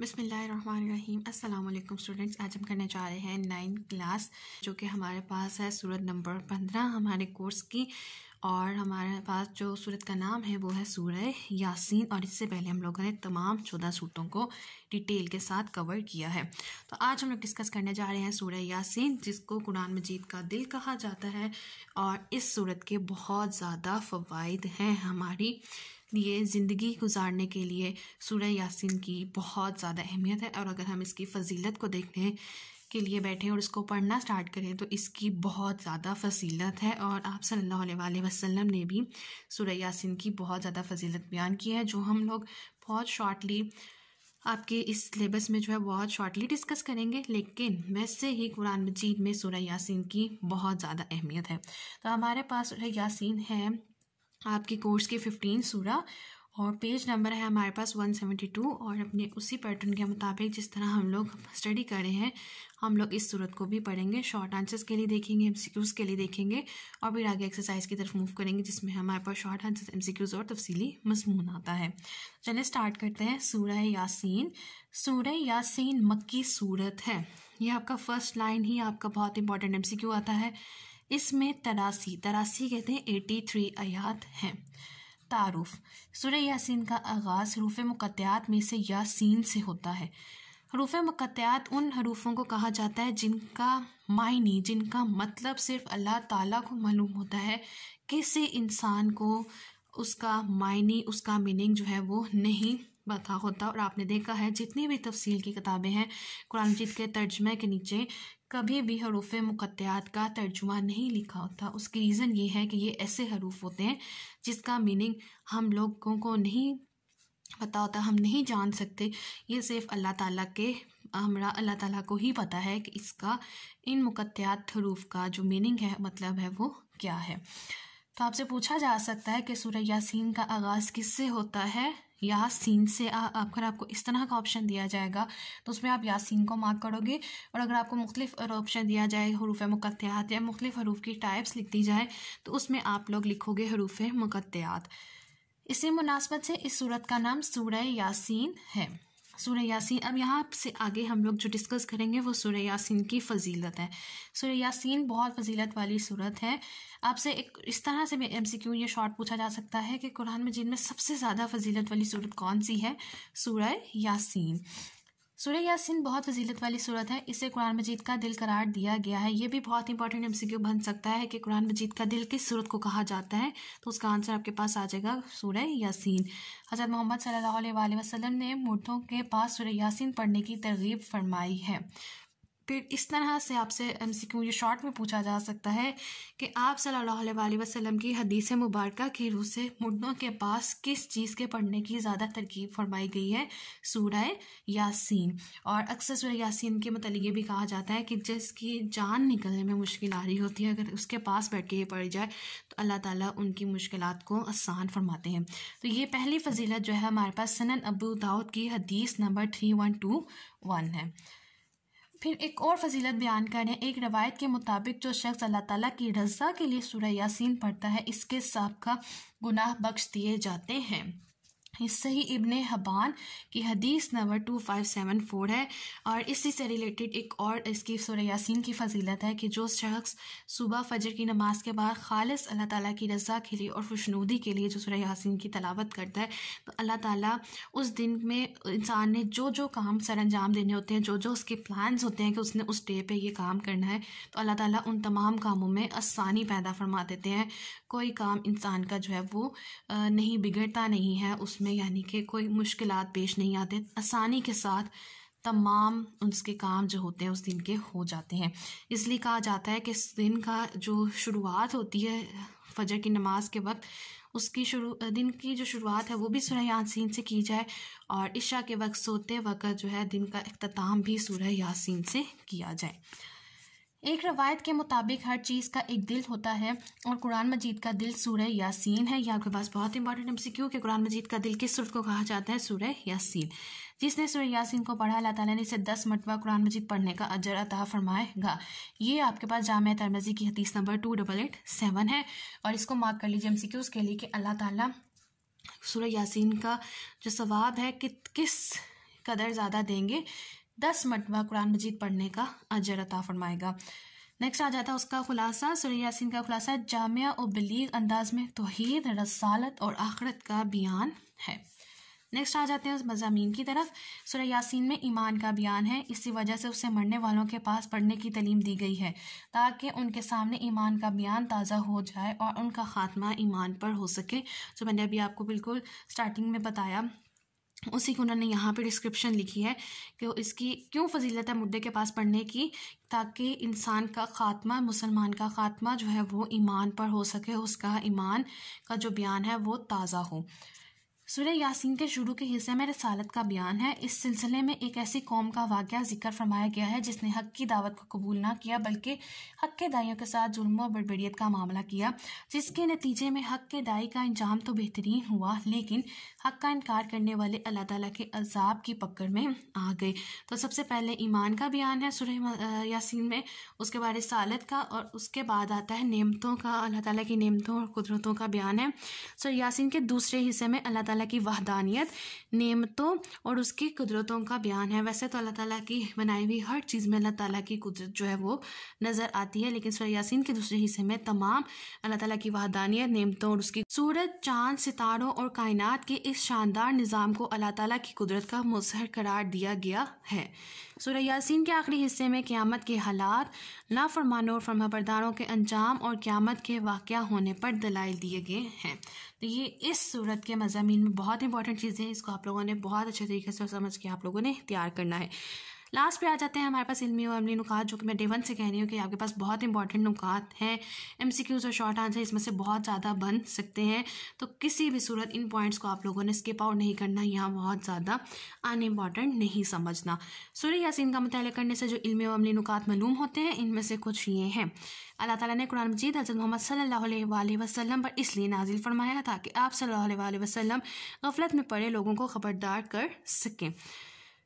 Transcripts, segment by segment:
बसमीम अल्लाम स्टूडेंट्स आज हम करने जा रहे हैं नाइन क्लास जो कि हमारे पास है सूरत नंबर पंद्रह हमारे कोर्स की और हमारे पास जो सूरत का नाम है वो है सूरह यासीन और इससे पहले हम लोगों ने तमाम चौदह सूरतों को डिटेल के साथ कवर किया है तो आज हम लोग डिस्कस करने जा रहे हैं सूरह यासीन जिसको कुरान मजीद का दिल कहा जाता है और इस सूरत के बहुत ज़्यादा फ़वाद हैं हमारी लिए ज़िंदगी गुजारने के लिए सूर्य यासिन की बहुत ज़्यादा अहमियत है और अगर हम इसकी फजीलत को देखने के लिए बैठे और इसको पढ़ना स्टार्ट करें तो इसकी बहुत ज़्यादा फजीलत है और आप सल्लल्लाहु अलैहि वसल्लम ने भी सूर्य यासिन की बहुत ज़्यादा फजीलत बयान की है जो हम लोग बहुत शॉर्टली आपके इस सिलेबस में जो है बहुत शॉर्टली डिस्कस करेंगे लेकिन वैसे ही कुरान मजीद में सूर्य यासीन की बहुत ज़्यादा अहमियत है तो हमारे पास सूर्य यासीन है आपके कोर्स के फिफ्टीन सूरा और पेज नंबर है हमारे पास 172 और अपने उसी पैटर्न के मुताबिक जिस तरह हम लोग स्टडी कर रहे हैं हम लोग इस सूरत को भी पढ़ेंगे शॉर्ट आंसर्स के लिए देखेंगे एमसीक्यूज़ के लिए देखेंगे और फिर आगे एक्सरसाइज की तरफ मूव करेंगे जिसमें हमारे पास शॉर्ट आंसर्स एमसीक्यूज़ और तफसीली मजमून आता है चलिए स्टार्ट करते हैं सूरह यासीन सूरह यासीन मक्की सूरत है यह आपका फर्स्ट लाइन ही आपका बहुत इंपॉर्टेंट एम आता है इसमें तरासी तरासी कहते हैं एटी थ्री आयात हैं तारुफ सुर यासिन का आगाज़ रूफ़ मुकत्यात में से यासीन से होता है हरूफ मुकत्यात उन हरूफों को कहा जाता है जिनका मायने जिनका मतलब सिर्फ अल्लाह ताला को मालूम होता है किसी इंसान को उसका मायने उसका मीनिंग जो है वो नहीं बता होता और आपने देखा है जितनी भी तफसील की किताबें हैं कुरान मजीद के तर्जमे के नीचे कभी भी हरूफ मुकत्यात का तर्जुमा नहीं लिखा होता उसकी रीज़न ये है कि ये ऐसे हरूफ होते हैं जिसका मीनिंग हम लोगों को नहीं पता होता हम नहीं जान सकते ये सिर्फ अल्लाह ताला के हमारा अल्लाह ताला को ही पता है कि इसका इन मुकत्यात हरूफ का जो मीनिंग है मतलब है वो क्या है तो आपसे पूछा जा सकता है कि सूर्य यासीन का आगाज़ किससे होता है या सीन से अगर आपको इस तरह का ऑप्शन दिया जाएगा तो उसमें आप या सीन को मार्क करोगे और अगर आपको मुख्तलिफ ऑप्शन दिया जाए हरूफ मुकत्यात या मुख्तलिफ हरूफ की टाइप्स लिख दी जाए तो उसमें आप लोग लिखोगे हरूफ मुकत्यात इसी मुनासबत से इस सूरत का नाम सूर यासीन है सूर्य यासीन अब यहाँ से आगे हम लोग जो डिस्कस करेंगे वो सूर्य यासीन की फजीलत है सूर्य यासीन बहुत फजीलत वाली सूरत है आपसे एक इस तरह से एम सी क्यू ये शॉर्ट पूछा जा सकता है कि कुरान मजीद में सबसे ज़्यादा फजीलत वाली सूरत कौन सी है सूर्य यासीन सूर्य यासिन बहुत फजीलत वाली सूरत है इसे कुरान मजीद का दिल करार दिया गया है ये भी बहुत इंपॉर्टेंट एमसीक्यू बन सकता है कि कुरान मजीद का दिल किस सूरत को कहा जाता है तो उसका आंसर आपके पास आ जाएगा सूर्य यासिन हज़रत मोहम्मद सल्लल्लाहु अलैहि वसल्लम ने मूर्थों के पास सूर्य यासिन पढ़ने की तरगीब फरमाई है फिर इस तरह से आपसे एम सी क्यू ये शॉर्ट में पूछा जा सकता है कि आप सल्ला वसलम की हदीस मुबारक की रूह से मुर्दों के पास किस चीज़ के पढ़ने की ज़्यादा तरकीब फरमाई गई है सूर यासीन और अक्सर सूर यासीन के मतलब ये भी कहा जाता है कि जिसकी जान निकलने में मुश्किल आ रही होती है अगर उसके पास बैठ के ये पढ़ जाए तो अल्लाह ताली उनकी मुश्किल को आसान फरमाते हैं तो ये पहली फजीलत जो है हमारे पास सनन अबू दाऊद की हदीस number three one two one है फिर एक और फजीलत बयान करें एक रवायत के मुताबिक जो शख्स अल्लाह ताला की रजा के लिए सुरह यासीन पढ़ता है इसके सबका गुनाह बख्श दिए जाते हैं सही इब्ने हबान की हदीस number two five seven four है और इसी से रिलेटेड एक और इसकी सुर यासीन की फजीलत है कि जो शख्स सुबह फजर की नमाज के बाद खालिस अल्लाह ताला की रज़ा के लिए और खुशनूदी के लिए जो सुर यासीन की तलावत करता है तो अल्लाह ताला उस दिन में इंसान ने जो जो काम सर अंजाम देने होते हैं जो जो उसके प्लान होते हैं कि उसने उस डे पर यह काम करना है तो अल्लाह ताली उन तमाम कामों में आसानी पैदा फरमा देते हैं कोई काम इंसान का जो है वो नहीं बिगड़ता नहीं है उसमें यानी कि कोई मुश्किल पेश नहीं आते आसानी के साथ तमाम उसके काम जो होते हैं उस दिन के हो जाते हैं इसलिए कहा जाता है कि इस दिन का जो शुरुआत होती है फजर की नमाज के वक्त उसकी शुरू दिन की जो शुरुआत है वो भी सूर्य यासीन से की जाए और इशा के वक्त सोते वक्त जो है दिन का अख्ताम भी सूर्य यासीन से किया जाए एक रवायत के मुताबिक हर चीज़ का एक दिल होता है और कुरान मजीद का दिल सूरह यासीन है यह आपके पास बहुत इंपॉर्टेंट एम सी कि कुरान मजीद का दिल किस सुरख को कहा जाता है सूरह यासीन जिसने सूर्य यासीन को पढ़ा अल्लाह ताला ने इसे दस मरतबा कुरान मजीद पढ़ने का अजर अता फरमाएगा ये आपके पास जाम तरमजी की हदीस number two double eight seven है और इसको मार्क कर लीजिए एम सी उसके के लिए कि अल्लाह ताला सूर्य यासीन का जो सवाब है कि किस कदर ज़्यादा देंगे दस मरतबा कुरान मजीद पढ़ने का अजर अता फरमाएगा नेक्स्ट आ जाता है उसका खुलासा सुरैया सिंह का खुलासा जामिया और बलीग अंदाज में तोहद रसालत और आखरत का बयान है नेक्स्ट आ जाते हैं उस मजामी की तरफ सुरह यासीन में ईमान का बयान है इसी वजह से उसे मरने वालों के पास पढ़ने की तलीम दी गई है ताकि उनके सामने ईमान का बयान ताज़ा हो जाए और उनका खात्मा ईमान पर हो सके जो मैंने अभी आपको बिल्कुल स्टार्टिंग में बताया उसी की उन्होंने यहाँ पे डिस्क्रिप्शन लिखी है कि इसकी क्यों फजीलत है मुद्दे के पास पढ़ने की ताकि इंसान का ख़ात्मा मुसलमान का ख़ात्मा जो है वो ईमान पर हो सके उसका ईमान का जो बयान है वो ताज़ा हो सूर्य यासीन के शुरू के हिस्से में रसालत का बयान है इस सिलसिले में एक ऐसी कौम का वाक़ जिक्र फरमाया गया है जिसने हक की दावत को कबूल ना किया बल्कि हक के दाइयों के साथ जुल्म और बड़बड़ियत का मामला किया जिसके नतीजे में हक के दाई का अंजाम तो बेहतरीन हुआ लेकिन हक का इनकार करने वाले अल्लाह ताला के अजाब की पकड़ में आ गए तो सबसे पहले ईमान का बयान है सुरह यासीन में उसके बाद रसालत का और उसके बाद आता है नियमतों का अल्लाह ताला की नियमतों और कुदरतों का बयान है सो यासीन के दूसरे हिस्से में अल्लाह ताला की वहदानियत नेमतों और उसकी कुदरतों का बयान है वैसे तो अल्लाह ताला की बनाई हुई हर चीज़ में अल्लाह ताला की कुदरत जो है वो नज़र आती है लेकिन सर यासिन के दूसरे हिस्से में तमाम अल्लाह ताला की वहदानियत नेमतों और उसकी सूरज चांद सितारों और कायनात के इस शानदार निज़ाम को अल्लाह ताली की कुदरत का मुजहर करार दिया गया है सूर्य यासिन के आखिरी हिस्से में क़्यामत के हालात नाफरमानों और फरमाबरदारों के अंजाम और क़्यामत के वाक़ होने पर दलाइल दिए गए हैं तो ये इस सूरत के मजामी में बहुत इंपॉर्टेंट चीज़ें हैं इसको आप लोगों ने बहुत अच्छे तरीके से समझ के आप लोगों ने तैयार करना है लास्ट पे आ जाते हैं हमारे पास इलमी और अमली नुकात जो कि मैं वन से कह रही हूँ कि आपके पास बहुत इंपॉर्टेंट नुकात हैं एम और शॉर्ट आंसर इसमें से बहुत ज़्यादा बन सकते हैं तो किसी भी सूरत इन पॉइंट्स को आप लोगों ने स्किप आउट नहीं करना यहाँ बहुत ज़्यादा अन इम्पॉर्टेंट नहीं समझना सूर्य यासिन का मुताल करने से जो इलमी और अमली नुकात मालूम होते हैं इनमें से कुछ ये हैं अल्लाह ताला ने कुरान मजीद हज़रत मोहम्मद सल्ला वसलम पर इसलिए नाजिल फरमाया था कि आप सल्ला वसलम गफलत में पड़े लोगों को खबरदार कर सकें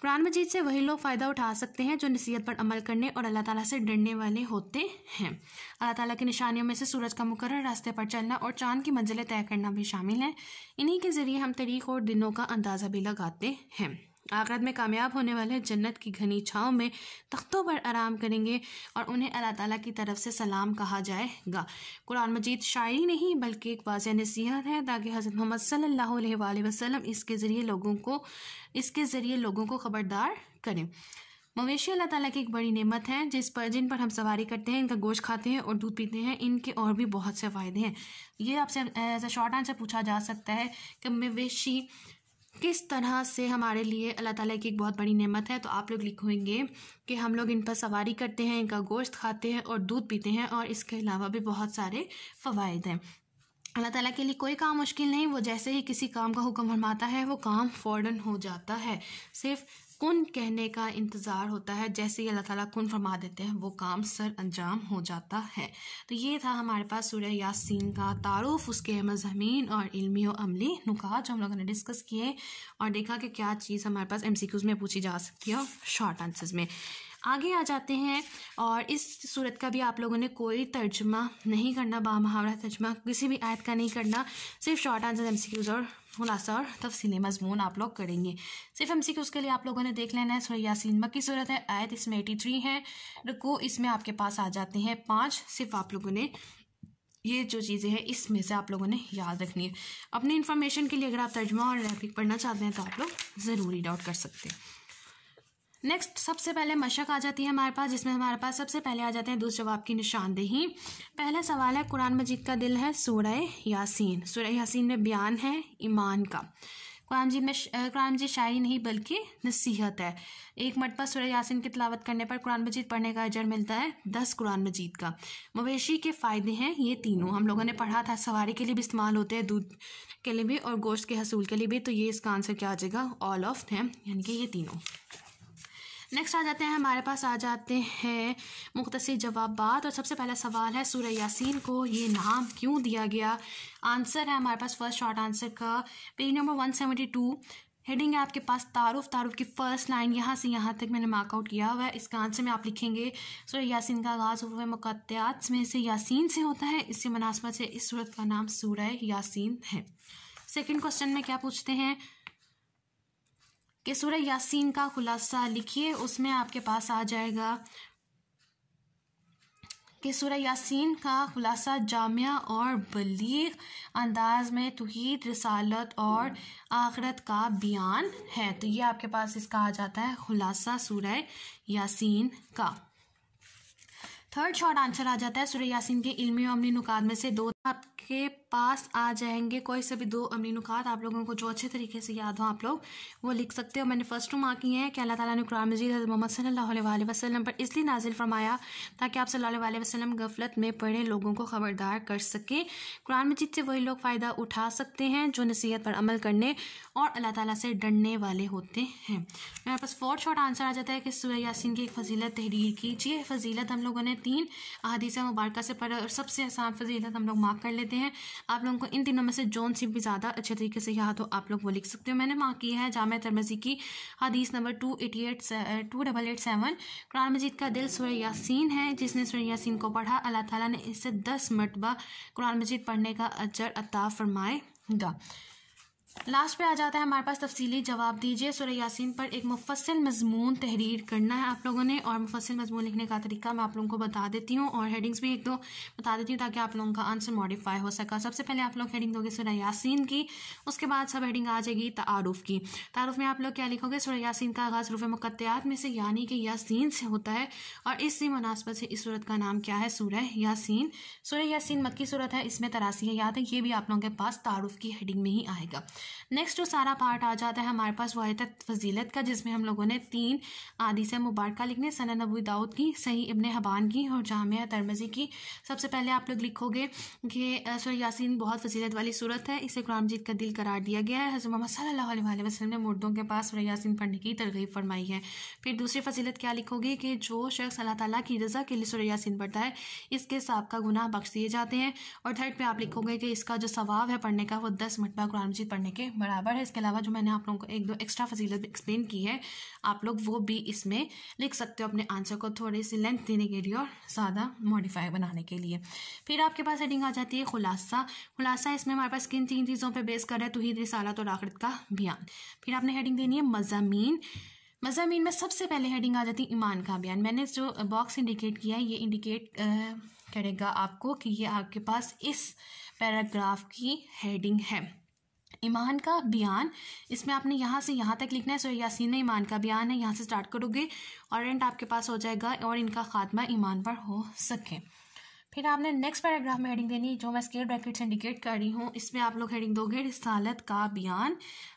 कुरान मजीद से वही लोग फ़ायदा उठा सकते हैं जो नसीहत पर अमल करने और अल्लाह ताला से डरने वाले होते हैं अल्लाह ताला की निशानियों में से सूरज का मुकर रास्ते पर चलना और चांद की मंजिलें तय करना भी शामिल हैं इन्हीं के ज़रिए हम तरीक़ और दिनों का अंदाज़ा भी लगाते हैं आखरत में कामयाब होने वाले जन्नत की घनी छाँव में तख्तों पर आराम करेंगे और उन्हें अल्लाह ताला की तरफ से सलाम कहा जाएगा कुरान मजीद शायरी नहीं बल्कि एक वाज नसीहत है ताकि हज़रत मोहम्मद सल्लल्लाहु अलैहि वसल्लम इसके ज़रिए लोगों को इसके ज़रिए लोगों को ख़बरदार करें मवेशी अल्लाह ताला की एक बड़ी नेमत है जिस पर जिन पर हम सवारी करते हैं इनका गोश्त खाते हैं और दूध पीते हैं इनके और भी बहुत से फ़ायदे हैं ये आपसे एज ए शॉर्ट आंसर पूछा जा सकता है कि मवेशी किस तरह से हमारे लिए अल्लाह ताला की एक बहुत बड़ी नेमत है तो आप लोग लिखोगे कि हम लोग इन पर सवारी करते हैं इनका गोश्त खाते हैं और दूध पीते हैं और इसके अलावा भी बहुत सारे फ़वाद हैं अल्लाह ताला के लिए कोई काम मुश्किल नहीं वो जैसे ही किसी काम का हुक्म फरमाता है वो काम फ़ौरन हो जाता है सिर्फ कुन कहने का इंतज़ार होता है जैसे ही अल्लाह ताला कुन फरमा देते हैं वो काम सर अंजाम हो जाता है तो ये था हमारे पास सूर्य यासीन का तारुफ उसके मजामीन और इल्मी और अमली नुकात जो हम लोगों ने डिस्कस किए और देखा कि क्या चीज़ हमारे पास एम में पूछी जा सकती है और शॉर्ट आंसर्स में आगे आ जाते हैं और इस सूरत का भी आप लोगों ने कोई तर्जमा नहीं करना बा मुहावरा तर्जमा किसी भी आयत का नहीं करना सिर्फ शॉर्ट आंसर एम सी और खुलासा और तफसी मजमून आप लोग करेंगे सिर्फ एम सी के उसके लिए आप लोगों ने देख लेना है सोरे यासिन मक्की सूरत है आयत इसमें एटी थ्री है रुको इसमें आपके पास आ जाते हैं पाँच सिर्फ आप लोगों ने ये जो चीज़ें हैं इसमें से आप लोगों ने याद रखनी है अपनी इन्फॉर्मेशन के लिए अगर आप तर्जमा और रेफरिक पढ़ना चाहते हैं तो आप लोग ज़रूरी डाउट कर सकते हैं नेक्स्ट सबसे पहले मशक आ जाती है हमारे पास जिसमें हमारे पास सबसे पहले आ जाते हैं दूसरे जवाब की निशानदेही पहला सवाल है कुरान मजीद का दिल है सूरह यासीन सूरह यासीन में बयान है ईमान का कुरान जी में कुरान जी शायरी नहीं बल्कि नसीहत है एक मरतबा सुर यासिन की तलावत करने पर कुरान मजीद पढ़ने का अजर मिलता है दस कुरान मजीद का मवेशी के फ़ायदे हैं ये तीनों हम लोगों ने पढ़ा था सवारी के लिए भी इस्तेमाल होते हैं दूध के लिए भी और गोश्त के हसूल के लिए भी तो ये इसका आंसर क्या आ जाएगा ऑल ऑफ दैम यानी कि ये तीनों नेक्स्ट आ जाते हैं हमारे पास आ जाते हैं मुख्तर जवाब और सबसे पहला सवाल है सूर्य यासीन को ये नाम क्यों दिया गया आंसर है हमारे पास फर्स्ट शॉर्ट आंसर का page number one seventy two heading है आपके पास तारुफ तारुफ की फर्स्ट लाइन यहाँ से यहाँ तक मैंने मार्कआउट किया हुआ है इसका आंसर में आप लिखेंगे सूर्य यासीन का आगाज़ हुए मकत्यात में से यासीन से होता है इससे मुनासबत से इस सूरत का नाम सूर्य यासीन है सेकेंड क्वेश्चन में क्या पूछते हैं कि सूर्य यासीन का खुलासा लिखिए उसमें आपके पास आ जाएगा कि सूर्य यासीन का खुलासा जामिया और बलीग अंदाज में तोहद रसालत और आखरत का बयान है तो ये आपके पास इसका आ जाता है खुलासा सूर्य यासीन का थर्ड शॉर्ट आंसर आ जाता है सूर्य यासीन के इल्मी अमली नुकाद में से दो आपके पास आ जाएंगे कोई से भी दो अमीनुकात आप लोगों को जो अच्छे तरीके से याद हो आप लोग वो लिख सकते हो मैंने फर्स्ट टू मार्क है कि अल्लाह ताला ने कुरान मजीद हज़रत मोहम्मद सल्लल्लाहु वसलम पर इसलिए नाजिल फरमाया ताकि आप सल्लल्लाहु वसलम गफलत में पढ़े लोगों को ख़बरदार कर सकें कुरान मजीद से वही लोग फ़ायदा उठा सकते हैं जो नसीहत पर अमल करने और अल्लाह ताली से डरने वाले होते हैं मेरे पास फोर्थ शॉर्ट आंसर आ जाता है कि सूर्य यासिन की एक फजीलत तहरीर कीजिए फजीलत हम लोगों ने तीन अदीस मुबारक से पढ़ा और सबसे आसान फजीलत हम लोग माफ कर लेते हैं आप लोगों को इन तीनों में से जौन सी भी ज़्यादा अच्छे तरीके से याद हो आप लोग वो लिख सकते हो मैंने माँ की है जाम तरमजी की हदीस number two eighty eight two double eight seven Quran Majeed का दिल सुर यासिन है जिसने सुर यासिन को पढ़ा अल्लाह ताली ने इससे दस मरतबा कुरान मजीद पढ़ने का अजर अता फरमाएगा लास्ट पे आ जाता है हमारे पास तफसीली जवाब दीजिए सुर यासिन पर एक मुफसल मजमून तहरीर करना है आप लोगों ने और मुफसल मजमून लिखने का तरीका मैं आप लोगों को बता देती हूँ और हेडिंग्स भी एक दो बता देती हूँ ताकि आप लोगों का आंसर मॉडिफाई हो सका सबसे पहले आप लोग हेडिंग दोगे सुर यासिन की उसके बाद सब हेडिंग आ जाएगी तारुफ की तारुफ में आप लोग क्या लिखोगे सुर यासिन का आगाज़ रूफ मकत्यात में से यानी कि यासिन से होता है और इसी मुनासबत से इस सूरत का नाम क्या है सूर्य यासिन सूर्य यासिन मक्की सूरत है इसमें तरासी है याद है ये भी आप लोगों के पास तारुफ की हेडिंग में ही आएगा नेक्स्ट जो सारा पार्ट आ जाता है हमारे पास वह फजीलत का जिसमें हम लोगों ने तीन आदि से मुबारक लिखने सना नबू दाऊद की सही इबन हबान की और जामिया तरमजी की सबसे पहले आप लोग लिखोगे कि सर यासिन बहुत फजीलत वाली सूरत है इसे कुरान जीत का दिल करार दिया गया है हजर मोहम्मद सल्ला वसलम ने मुर्दों के पास सुर यासिन पढ़ने की तरगीब फरमाई है फिर दूसरी फजीलत क्या लिखोगे कि जो शख्स अल्लाह ताला की रज़ा के लिए सुर यासिन पढ़ता है इसके साहब का गुनाह बख्श दिए जाते हैं और थर्ड पर आप लिखोगे कि इसका जो स्वाब है पढ़ने का वो दस मरतबा कुरान मजीद पढ़ने होने के बराबर है इसके अलावा जो मैंने आप लोगों को एक दो एक्स्ट्रा फजीलत एक्सप्लेन की है आप लोग वो भी इसमें लिख सकते हो अपने आंसर को थोड़ी सी लेंथ देने के लिए और ज़्यादा मॉडिफाई बनाने के लिए फिर आपके पास हेडिंग आ जाती है खुलासा खुलासा इसमें हमारे पास किन तीन चीज़ों पर बेस कर है तो ही रिसालत और आखिरत का बयान फिर आपने हेडिंग देनी है मजामी मजामीन में सबसे पहले हेडिंग आ जाती है ईमान का बयान मैंने जो बॉक्स इंडिकेट किया है ये इंडिकेट करेगा आपको कि ये आपके पास इस पैराग्राफ की हेडिंग है ईमान का बयान इसमें आपने यहाँ से यहाँ तक लिखना है सो यासीन ईमान का बयान है यहाँ से स्टार्ट करोगे और एंड आपके पास हो जाएगा और इनका खात्मा ईमान पर हो सके फिर आपने नेक्स्ट पैराग्राफ में हेडिंग देनी जो मैं स्केट ब्रैकेट से इंडिकेट कर रही हूँ इसमें आप लोग हेडिंग दोगे रिसालत का बयान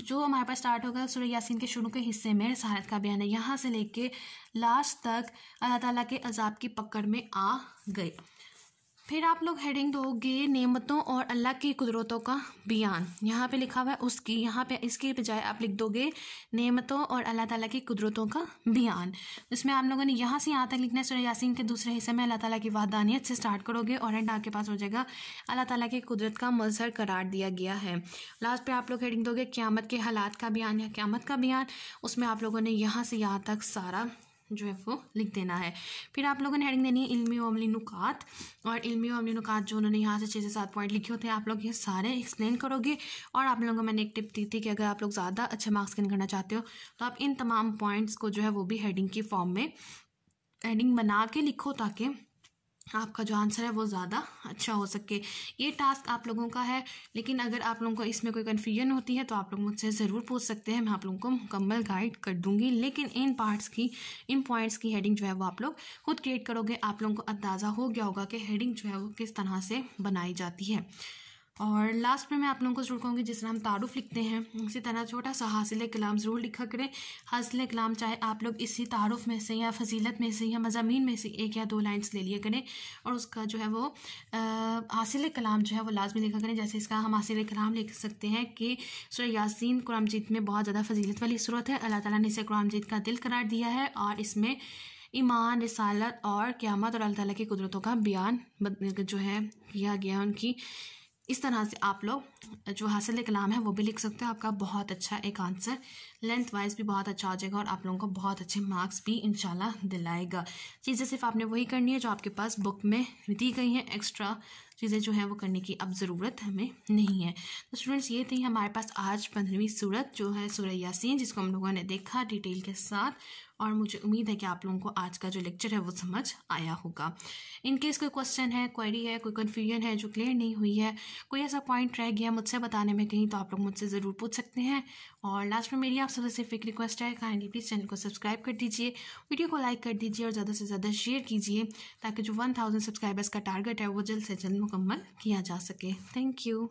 जो हमारे पास स्टार्ट होगा सूर्य यासीन के शुरू के हिस्से में रिसालत का बयान है यहाँ से लेके लास्ट तक अल्लाह ताला के अजाब की पकड़ में आ गए फिर आप लोग हेडिंग दोगे नेमतों और अल्लाह की कुदरतों का बयान यहाँ पे लिखा हुआ है उसकी यहाँ पे इसके बजाय आप लिख दोगे नेमतों और अल्लाह ताला की कुदरतों का बयान इसमें आप लोगों ने यहाँ से यहाँ तक लिखना है सुर यासिन के दूसरे हिस्से में अल्लाह ताला की वाहदानियत से स्टार्ट करोगे और एंड आपके पास हो जाएगा अल्लाह ताली की कुदरत का मजहर करार दिया गया है लास्ट पर आप लोग हेडिंग दोगे क्यामत के हालात का बयान या क्यामत का बयान उसमें आप लोगों ने यहाँ से यहाँ तक सारा जो है वो लिख देना है फिर आप लोगों ने हेडिंग देनी है इल्मी अमली नुकात और इल्मी अमली नुकात जो उन्होंने यहाँ से छः से सात पॉइंट लिखे होते हैं आप लोग ये सारे एक्सप्लेन करोगे और आप लोगों को मैंने एक टिप दी थी कि अगर आप लोग ज़्यादा अच्छे मार्क्स गेन करना चाहते हो तो आप इन तमाम पॉइंट्स को जो है वो भी हेडिंग की फॉर्म में हेडिंग बना के लिखो ताकि आपका जो आंसर है वो ज़्यादा अच्छा हो सके ये टास्क आप लोगों का है लेकिन अगर आप लोगों को इसमें कोई कन्फ्यूजन होती है तो आप लोग मुझसे ज़रूर पूछ सकते हैं मैं आप लोगों को मुकम्मल गाइड कर दूंगी लेकिन इन पार्ट्स की इन पॉइंट्स की हेडिंग जो है वो आप लोग खुद क्रिएट करोगे आप लोगों को अंदाज़ा हो गया होगा कि हेडिंग जो है वो किस तरह से बनाई जाती है और लास्ट में मैं आप लोगों को जरूर कहूँगी जिस तरह हम तारुफ लिखते हैं उसी तरह छोटा सा हासिल कलाम ज़रूर लिखा करें हासिल कलाम चाहे आप लोग इसी तारुफ में से या फजीलत में से या मजामी में से एक या दो लाइन्स ले लिया करें और उसका जो है वो हासिल कलाम जो है वो लाजमी लिखा करें जैसे इसका हम हासिल कलाम लिख सकते हैं कि सुर यासिन कुरान जीत में बहुत ज़्यादा फजीलत वाली सूरत है अल्लाह ताली ने इसे कुरान जीत का दिल करार दिया है और इसमें ईमान रसालत और क़्यामत और अल्लाह ताला की कुदरतों का बयान जो है किया गया उनकी इस तरह से आप लोग जो हासिल कलाम है वो भी लिख सकते हो आपका बहुत अच्छा एक आंसर लेंथ वाइज भी बहुत अच्छा हो जाएगा और आप लोगों को बहुत अच्छे मार्क्स भी इंशाल्लाह दिलाएगा चीज़ें सिर्फ आपने वही करनी है जो आपके पास बुक में दी गई हैं एक्स्ट्रा चीज़ें जो हैं वो करने की अब ज़रूरत हमें नहीं है तो स्टूडेंट्स ये थी हमारे पास आज पंद्रहवीं सूरत जो है सूर्य यासीन जिसको हम लोगों ने देखा डिटेल के साथ और मुझे उम्मीद है कि आप लोगों को आज का जो लेक्चर है वो समझ आया होगा इन केस कोई क्वेश्चन है क्वेरी है कोई कन्फ्यूजन है जो क्लियर नहीं हुई है कोई ऐसा पॉइंट रह गया मुझसे बताने में कहीं तो आप लोग मुझसे ज़रूर पूछ सकते हैं और लास्ट में मेरी आप सबसे सिर्फ एक रिक्वेस्ट है काइंडली प्लीज़ चैनल को सब्सक्राइब कर दीजिए वीडियो को लाइक कर दीजिए और ज़्यादा से ज़्यादा शेयर कीजिए ताकि जो वन थाउजेंड सब्सक्राइबर्स का टारगेट है वो जल्द से जल्द मुकम्मल किया जा सके थैंक यू